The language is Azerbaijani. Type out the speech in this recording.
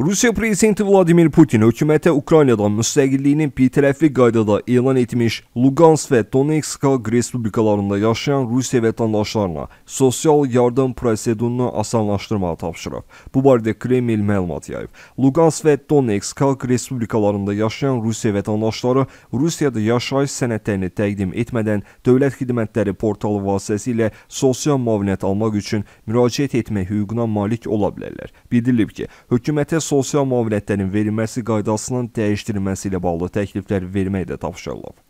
Rusiya prezidenti Vladimir Putin hökumətə Ukraynadan müstəqilliyini birtərəfli qaydada elan etmiş Luqansk və Donetsk xalq respublikalarında yaşayan Rusiya vətəndaşlarına sosial yardım prosedurunu asanlaşdırmağı tapşırıb. Bu barədə Kreml məlumat yayıb. Luqansk və Donetsk xalq respublikalarında yaşayan Rusiya vətəndaşları Rusiyada yaşayış sənədlərini təqdim etmədən Dövlət Xidmətləri portalı vasitəsilə sosial müavinət almaq üçün müraciət etmək hüququna malik ola bilərlər. Bildirilib ki, hökumətə sosial müavinətlərin verilməsi qaydasının dəyişdirilməsi ilə bağlı təkliflər vermək də tapşırılıb.